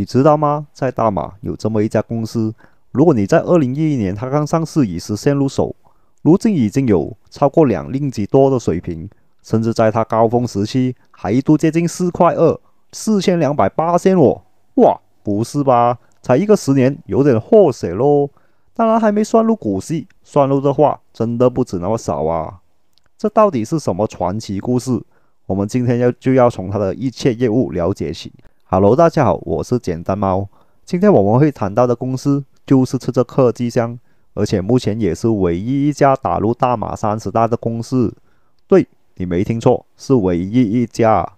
你知道吗？在大马有这么一家公司，如果你在二零一一年它刚上市实现入手，如今已经有超过两令吉多的水平，甚至在它高峰时期还一度接近四块二，四千两百八仙哦！哇，不是吧？才一个十年，有点货血喽。当然还没算入股息，算入的话真的不止那么少啊！这到底是什么传奇故事？我们今天要就要从它的一切业务了解起。Hello，大家好，我是简单猫。今天我们会谈到的公司就是吃着科技香，而且目前也是唯一一家打入大马三十大的公司。对你没听错，是唯一一家。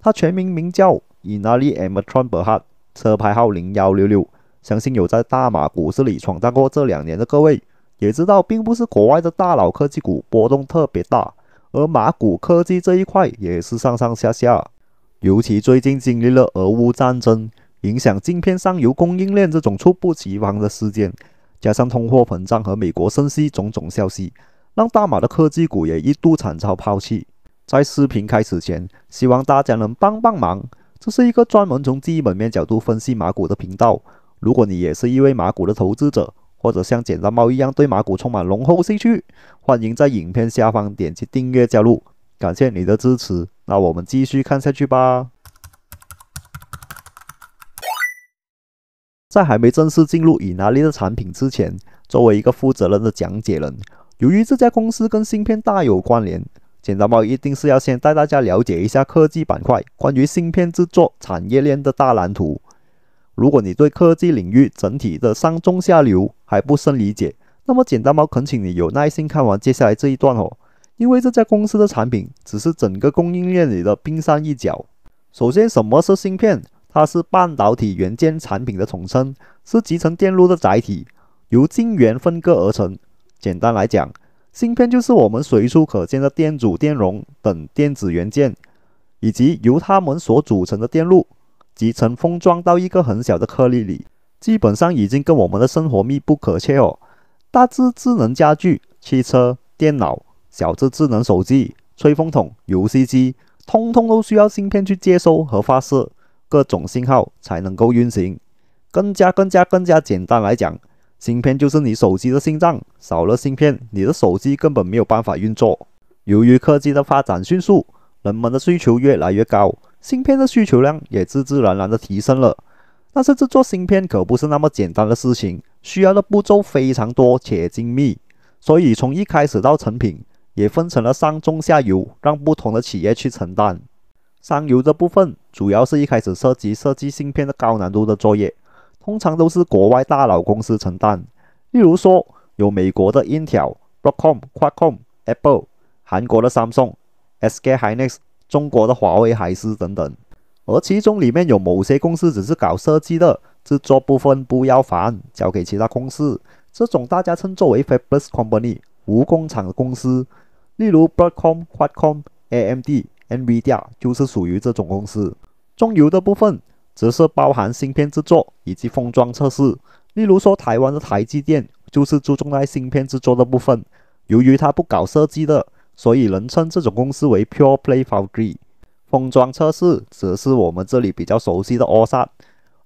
它全名名叫 i n a i M t r u b h a 车牌号零幺六六。相信有在大马股市里闯荡过这两年的各位，也知道并不是国外的大佬科技股波动特别大，而马股科技这一块也是上上下下。尤其最近经历了俄乌战争、影响镜片上游供应链这种猝不及防的事件，加上通货膨胀和美国升息种种消息，让大马的科技股也一度惨遭抛弃。在视频开始前，希望大家能帮帮忙。这是一个专门从基本面角度分析马股的频道。如果你也是一位马股的投资者，或者像简单猫一样对马股充满浓厚兴趣，欢迎在影片下方点击订阅加入。感谢你的支持，那我们继续看下去吧。在还没正式进入以拿利的产品之前，作为一个负责任的讲解人，由于这家公司跟芯片大有关联，简单猫一定是要先带大家了解一下科技板块关于芯片制作产业链的大蓝图。如果你对科技领域整体的上中下流还不甚理解，那么简单猫恳请你有耐心看完接下来这一段哦。因为这家公司的产品只是整个供应链里的冰山一角。首先，什么是芯片？它是半导体元件产品的统称，是集成电路的载体，由晶圆分割而成。简单来讲，芯片就是我们随处可见的电阻、电容等电子元件，以及由它们所组成的电路，集成封装到一个很小的颗粒里。基本上已经跟我们的生活密不可切哦。大致，智能家具、汽车、电脑。小智智能手机、吹风筒、游戏机，通通都需要芯片去接收和发射各种信号才能够运行。更加更加更加简单来讲，芯片就是你手机的心脏，少了芯片，你的手机根本没有办法运作。由于科技的发展迅速，人们的需求越来越高，芯片的需求量也自自然然的提升了。但是制作芯片可不是那么简单的事情，需要的步骤非常多且精密，所以从一开始到成品。也分成了上中下游，让不同的企业去承担。上游的部分主要是一开始涉及设计芯片的高难度的作业，通常都是国外大佬公司承担。例如说，有美国的 Intel、Broadcom、Qualcomm、Apple，韩国的 s a m SK Hynix，中国的华为、海思等等。而其中里面有某些公司只是搞设计的，制作部分不要烦，交给其他公司，这种大家称作为 Fabless Company。无工厂的公司，例如 Broadcom、q u a l c o m AMD、NVIDIA 就是属于这种公司。中游的部分则是包含芯片制作以及封装测试，例如说台湾的台积电就是注重在芯片制作的部分。由于它不搞设计的，所以人称这种公司为 Pure Play Foundry。封装测试则是我们这里比较熟悉的 o s t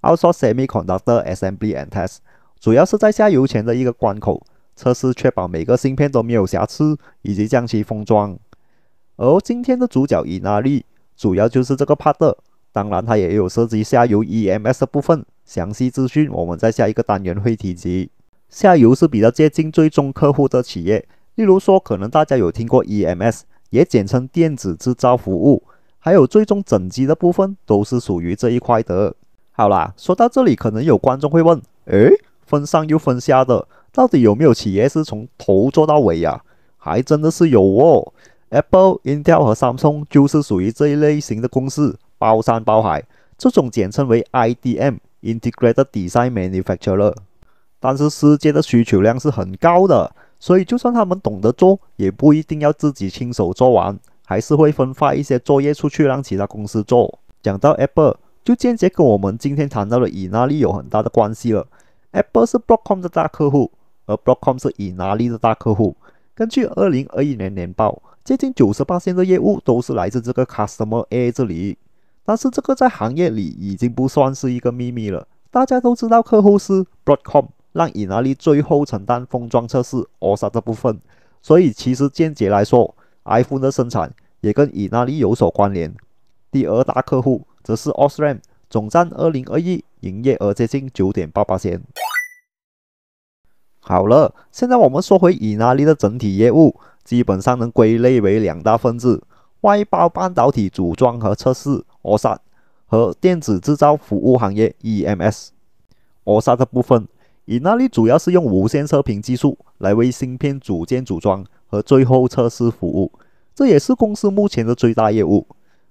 o s e Semiconductor Assembly and Test，主要是在下游前的一个关口。测试确保每个芯片都没有瑕疵，以及将其封装。而今天的主角尹纳利，主要就是这个 Pad。当然，它也有涉及下游 EMS 部分。详细资讯我们在下一个单元会提及。下游是比较接近最终客户的企业，例如说，可能大家有听过 EMS，也简称电子制造服务，还有最终整机的部分，都是属于这一块的。好啦，说到这里，可能有观众会问：，哎，分上又分下的？到底有没有企业是从头做到尾呀？还真的是有哦。Apple、Intel 和 Samsung 就是属于这一类型的公司，包山包海，这种简称为 IDM（Integrated Design Manufacturer）。但是世界的需求量是很高的，所以就算他们懂得做，也不一定要自己亲手做完，还是会分发一些作业出去让其他公司做。讲到 Apple，就间接跟我们今天谈到的以纳利有很大的关系了。Apple 是 Blockcom 的大客户。而 Broadcom 是以 n t 的大客户。根据2021年年报，接近98%的业务都是来自这个 Customer A 这里。但是这个在行业里已经不算是一个秘密了，大家都知道客户是 Broadcom，让以 n 利最后承担封装测试 o s a 这部分。所以其实间接来说，iPhone 的生产也跟以 n 利有所关联。第二大客户则是 Ausram，总占2021营业额接近9.88%。好了，现在我们说回以纳利的整体业务，基本上能归类为两大分支：外包半导体组装和测试 （OSA） 和电子制造服务行业 （EMS）。OSA 的部分，以纳利主要是用无线射频技术来为芯片组件组装和最后测试服务，这也是公司目前的最大业务。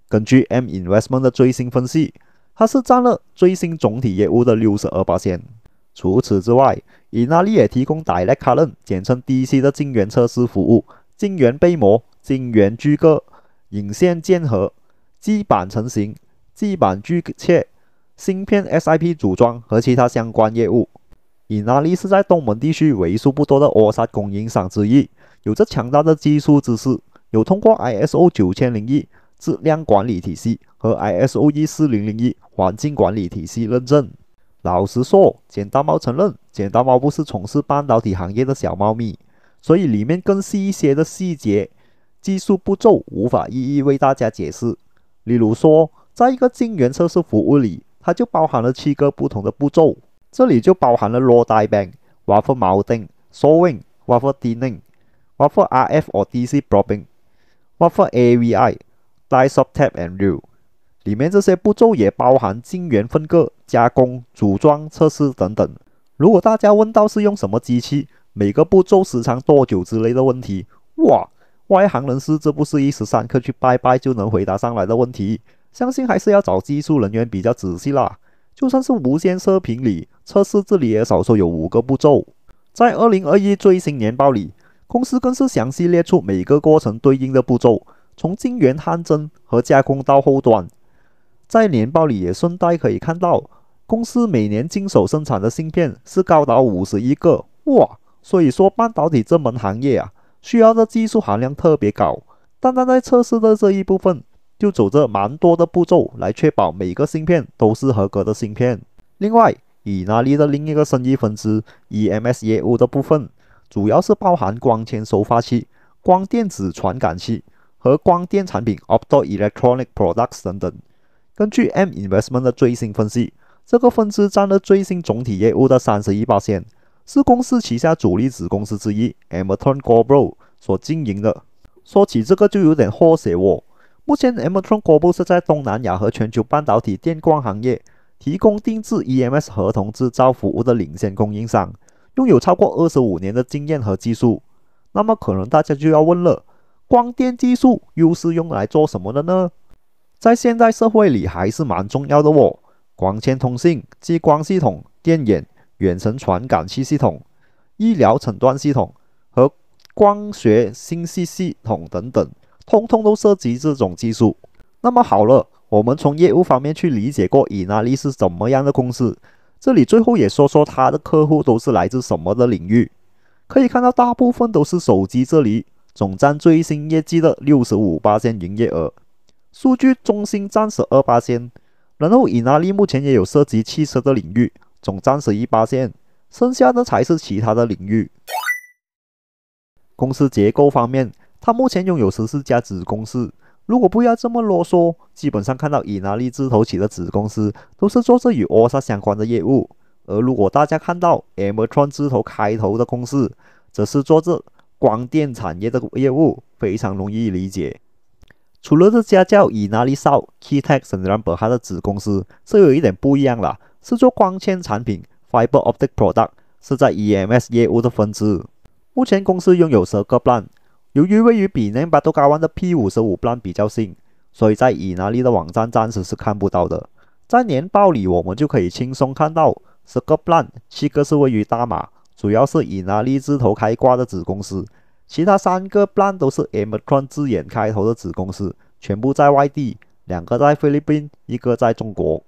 根据 M Investment 的最新分析，它是占了最新总体业务的六十二八线。除此之外，以纳利也提供 Direct Current，简称 DC 的晶圆测试服务、晶圆背膜、晶圆切割、引线键合、基板成型、基板锯切、芯片 SIP 组装和其他相关业务。以纳利是在东盟地区为数不多的 OSA 供应商之一，有着强大的技术知识，有通过 ISO 九千零一质量管理体系和 ISO 一四零零一环境管理体系认证。老实说，剪刀猫承认，剪刀猫不是从事半导体行业的小猫咪，所以里面更细一些的细节、技术步骤无法一一为大家解释。例如说，在一个晶圆测试服务里，它就包含了七个不同的步骤，这里就包含了 raw die bank、waffle mounting、s a w e i n g waffle h i n n i n g waffle RF or DC probing、waffle a v i die s u b k t and g l e e 里面这些步骤也包含晶圆分割、加工、组装、测试等等。如果大家问到是用什么机器、每个步骤时长多久之类的问题，哇，外行人士这不是一时三刻去掰掰就能回答上来的问题，相信还是要找技术人员比较仔细啦。就算是无线射频里测试这里也少说有五个步骤。在二零二一最新年报里，公司更是详细列出每个过程对应的步骤，从晶圆焊针和加工到后端。在年报里也顺带可以看到，公司每年经手生产的芯片是高达五十一个哇！所以说半导体这门行业啊，需要的技术含量特别高。单单在测试的这一部分，就走着蛮多的步骤来确保每个芯片都是合格的芯片。另外，以拉利的另一个生意分支 EMS 业务的部分，主要是包含光纤收发器、光电子传感器和光电产品 （Optoelectronic Products） 等等。根据 M Investment 的最新分析，这个分支占了最新总体业务的三十一%，八线是公司旗下主力子公司之一 a m a r o n g o r o 所经营的。说起这个就有点热血哦。目前 a m a r o n g o r o 是在东南亚和全球半导体电光行业提供定制 EMS 合同制造服务的领先供应商，拥有超过二十五年的经验和技术。那么，可能大家就要问了：光电技术又是用来做什么的呢？在现代社会里，还是蛮重要的哦。光纤通信、激光系统、电眼、远程传感器系统、医疗诊断系统和光学信息系统等等，通通都涉及这种技术。那么好了，我们从业务方面去理解过以纳利是怎么样的公司。这里最后也说说他的客户都是来自什么的领域。可以看到，大部分都是手机，这里总占最新业绩的六十五八千营业额。数据中心占十二八线，然后以纳利目前也有涉及汽车的领域，总占十一八线，剩下的才是其他的领域。公司结构方面，它目前拥有十四家子公司。如果不要这么啰嗦，基本上看到以纳利字头起的子公司，都是做这与 OSA 相关的业务；而如果大家看到 M n 字头开头的公司，则是做这光电产业的业务，非常容易理解。除了这家叫以 n a 少 s Key Tech s o n d u c o 的子公司，是有一点不一样了，是做光纤产品 （Fiber Optic Product），是在 EMS 业务的分支。目前公司拥有十个 p l a n 由于位于比南巴多高湾的 P 五十五 p l a n 比较新，所以在以 n a 的网站暂时是看不到的。在年报里，我们就可以轻松看到十个 p l a n 七个是位于大马，主要是以 n a 字头开挂的子公司。其他三个 brand 都是 Amazon 字眼开头的子公司，全部在外地，两个在菲律宾，一个在中国。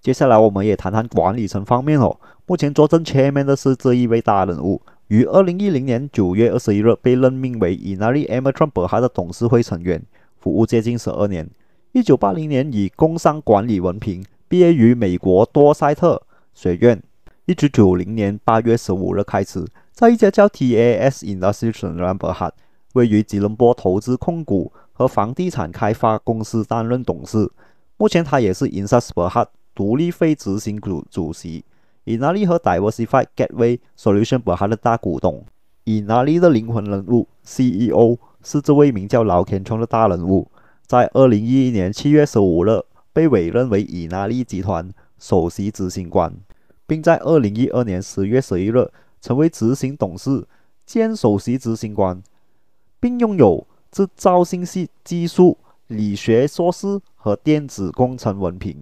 接下来，我们也谈谈管理层方面哦。目前坐镇前面的是这一位大人物，于二零一零年九月二十一日被任命为 Inari Amazon 北海的董事会成员，服务接近十二年。一九八零年以工商管理文凭毕业于美国多塞特学院。一九九零年八月十五日开始。在一家叫 TAS i n d u s t i o n 的公司，位于吉隆坡，投资控股和房地产开发公司担任董事。目前，他也是 i n s p e s i o n 独立非执行主主席。以 n a i 和 Diversified Gateway Solutions i 的大股东。以 n a i 的灵魂人物 CEO 是这位名叫劳田冲的大人物，在二零一一年七月十五日被委任为以 n a i 集团首席执行官，并在二零一二年十月十一日。成为执行董事兼首席执行官，并拥有自造信系技术理学硕士和电子工程文凭。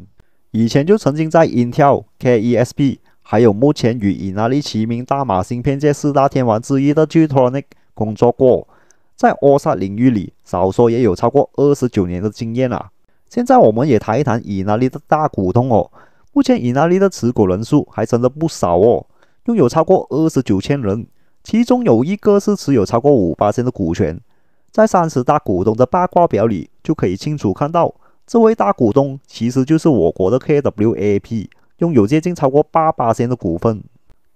以前就曾经在 Intel、KESP，还有目前与以纳利齐名大马芯片界四大天王之一的 g o t r o n i c 工作过，在 OSA 领域里，少说也有超过二十九年的经验了。现在我们也谈一谈以纳利的大股东哦，目前以纳利的持股人数还真的不少哦。拥有超过二十九千人，其中有一个是持有超过五八千的股权，在三十大股东的八卦表里就可以清楚看到，这位大股东其实就是我国的 K W A P，拥有接近超过八八千的股份。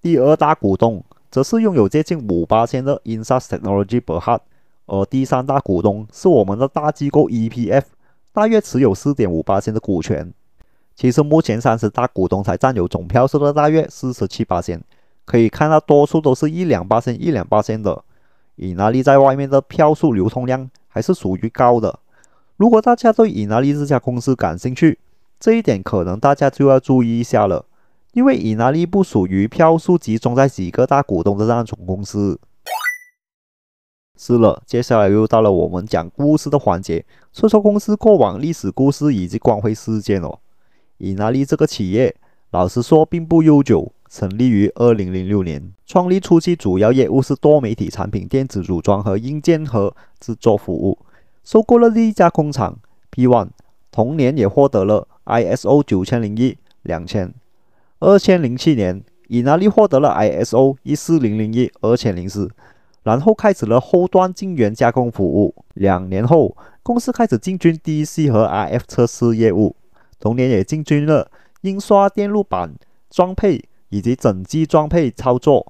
第二大股东则是拥有接近五八千的 Insight Technology Berhad，而第三大股东是我们的大机构 E P F，大约持有四点五八千的股权。其实目前三十大股东才占有总票数的大约四十七八千。可以看到，多数都是一两八千、一两八千的。以拿利在外面的票数、流通量还是属于高的。如果大家对以拿利这家公司感兴趣，这一点可能大家就要注意一下了，因为以拿利不属于票数集中在几个大股东的那种公司。是了，接下来又到了我们讲故事的环节，说说公司过往历史故事以及光辉事件哦。以拿利这个企业，老实说，并不悠久。成立于二零零六年，创立初期主要业务是多媒体产品电子组装和硬件和制作服务，收购了第一家工厂 P One，同年也获得了 ISO 九千零一两千。二千零七年 i n a 获得了 ISO 一四零零一二千零四，然后开始了后端晶圆加工服务。两年后，公司开始进军 D C 和 R F 测试业务，同年也进军了印刷电路板装配。以及整机装配操作，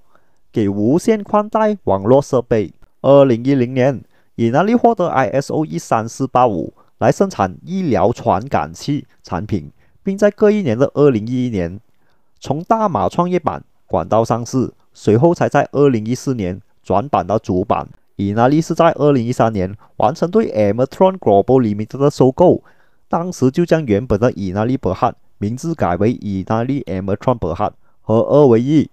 给无线宽带网络设备。二零一零年，以南利获得 ISO 一三四八五来生产医疗传感器产品，并在隔一年的二零一一年，从大马创业板管道上市，随后才在二零一四年转板到主板。以南利是在二零一三年完成对 a m a t r o n Global Limited 的收购，当时就将原本的以南利伯汉名字改为以南利 Ametron 伯汉。合二为一，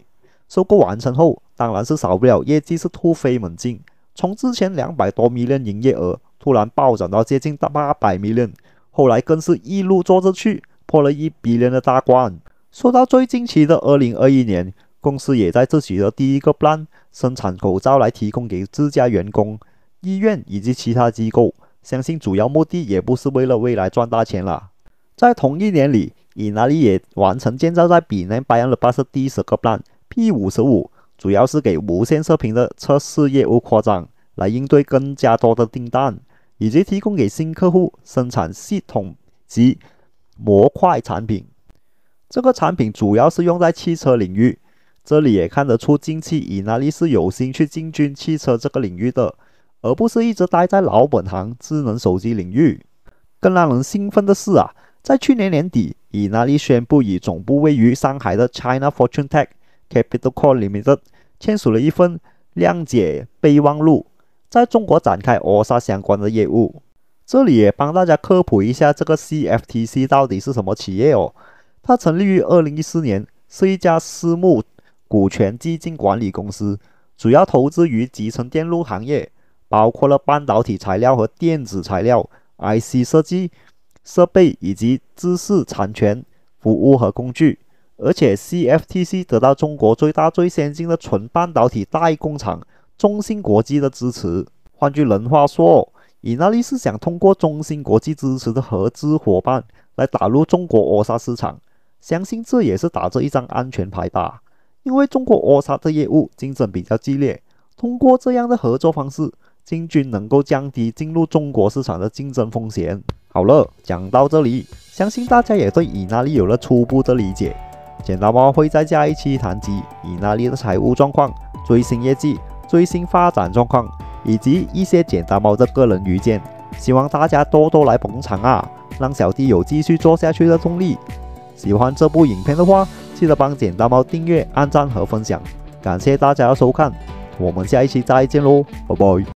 收购完成后，当然是少不了业绩是突飞猛进，从之前两百多 million 营业额突然暴涨到接近八百 million，后来更是一路做着去，破了一笔连的大关。说到最近期的二零二一年，公司也在自己的第一个 p l a n 生产口罩来提供给自家员工、医院以及其他机构，相信主要目的也不是为了未来赚大钱了。在同一年里。以纳利也完成建造在比内巴扬的巴士第十个 plan P 五十五，主要是给无线射频的测试业务扩张，来应对更加多的订单，以及提供给新客户生产系统及模块产品。这个产品主要是用在汽车领域。这里也看得出，近期以纳利是有心去进军汽车这个领域的，而不是一直待在老本行智能手机领域。更让人兴奋的是啊，在去年年底。以纳利宣布，与总部位于上海的 China Fortune Tech Capital Corp. Limited 签署了一份谅解备忘录，在中国展开俄沙相关的业务。这里也帮大家科普一下，这个 CFTC 到底是什么企业哦？它成立于2014年，是一家私募股权基金管理公司，主要投资于集成电路行业，包括了半导体材料和电子材料、IC 设计。设备以及知识产权服务和工具，而且 CFTC 得到中国最大最先进的纯半导体代工厂中芯国际的支持。换句人话说，以那利是想通过中芯国际支持的合资伙伴来打入中国欧沙市场。相信这也是打着一张安全牌吧。因为中国欧沙的业务竞争比较激烈，通过这样的合作方式，进军能够降低进入中国市场的竞争风险。好了，讲到这里，相信大家也对以那利有了初步的理解。简单猫会在下一期谈及以那利的财务状况、最新业绩、最新发展状况，以及一些简单猫的个人愚见。希望大家多多来捧场啊，让小弟有继续做下去的动力。喜欢这部影片的话，记得帮简单猫订阅、按赞和分享。感谢大家的收看，我们下一期再见喽，拜拜。